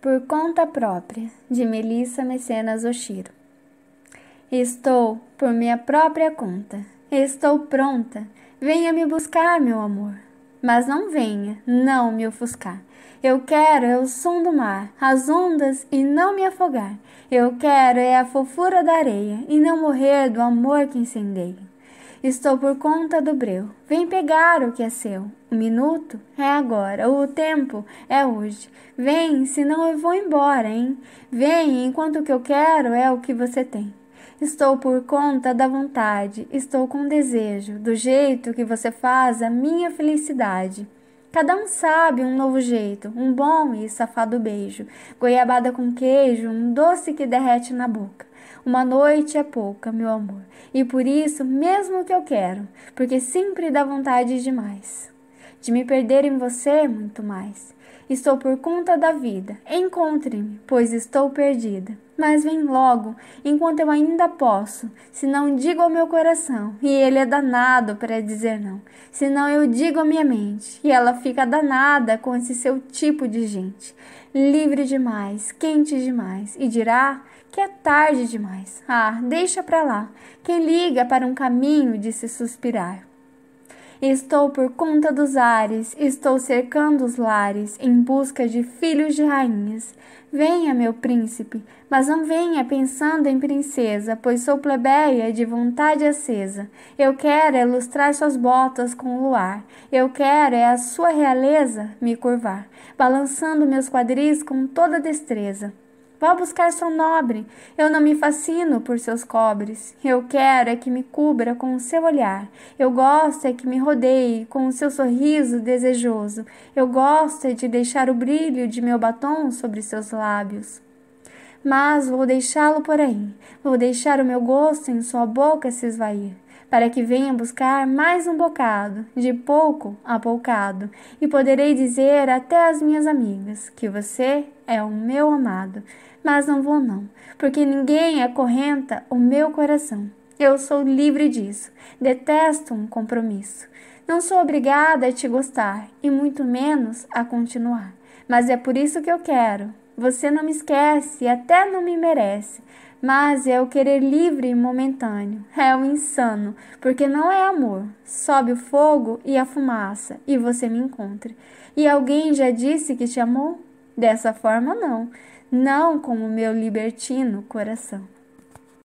Por conta própria, de Melissa Mecenas Oshiro. Estou por minha própria conta. Estou pronta. Venha me buscar, meu amor. Mas não venha, não me ofuscar. Eu quero é o som do mar, as ondas e não me afogar. Eu quero é a fofura da areia e não morrer do amor que incendeia. Estou por conta do breu. Vem pegar o que é seu. O minuto é agora, o tempo é hoje. Vem, senão eu vou embora, hein? Vem, enquanto o que eu quero é o que você tem. Estou por conta da vontade, estou com desejo, do jeito que você faz a minha felicidade. Cada um sabe um novo jeito, um bom e safado beijo, goiabada com queijo, um doce que derrete na boca. Uma noite é pouca, meu amor, e por isso mesmo que eu quero, porque sempre dá vontade demais de me perder em você é muito mais. Estou por conta da vida. Encontre-me, pois estou perdida. Mas vem logo, enquanto eu ainda posso. Se não digo ao meu coração, e ele é danado para dizer não. Se não eu digo à minha mente, e ela fica danada com esse seu tipo de gente. Livre demais, quente demais, e dirá que é tarde demais. Ah, deixa para lá. Quem liga para um caminho de se suspirar. Estou por conta dos ares, estou cercando os lares, em busca de filhos de rainhas. Venha, meu príncipe, mas não venha pensando em princesa, pois sou plebeia de vontade acesa. Eu quero é lustrar suas botas com o luar, eu quero é a sua realeza me curvar, balançando meus quadris com toda destreza. Vá buscar seu nobre. Eu não me fascino por seus cobres. Eu quero é que me cubra com o seu olhar. Eu gosto é que me rodeie com o seu sorriso desejoso. Eu gosto é de deixar o brilho de meu batom sobre seus lábios. Mas vou deixá-lo por aí. Vou deixar o meu gosto em sua boca se esvair para que venha buscar mais um bocado, de pouco a poucado, e poderei dizer até às minhas amigas que você é o meu amado. Mas não vou não, porque ninguém acorrenta o meu coração. Eu sou livre disso. Detesto um compromisso. Não sou obrigada a te gostar e muito menos a continuar. Mas é por isso que eu quero. Você não me esquece e até não me merece mas é o querer livre e momentâneo. É o insano, porque não é amor. Sobe o fogo e a fumaça, e você me encontra. E alguém já disse que te amou? Dessa forma, não. Não como meu libertino coração.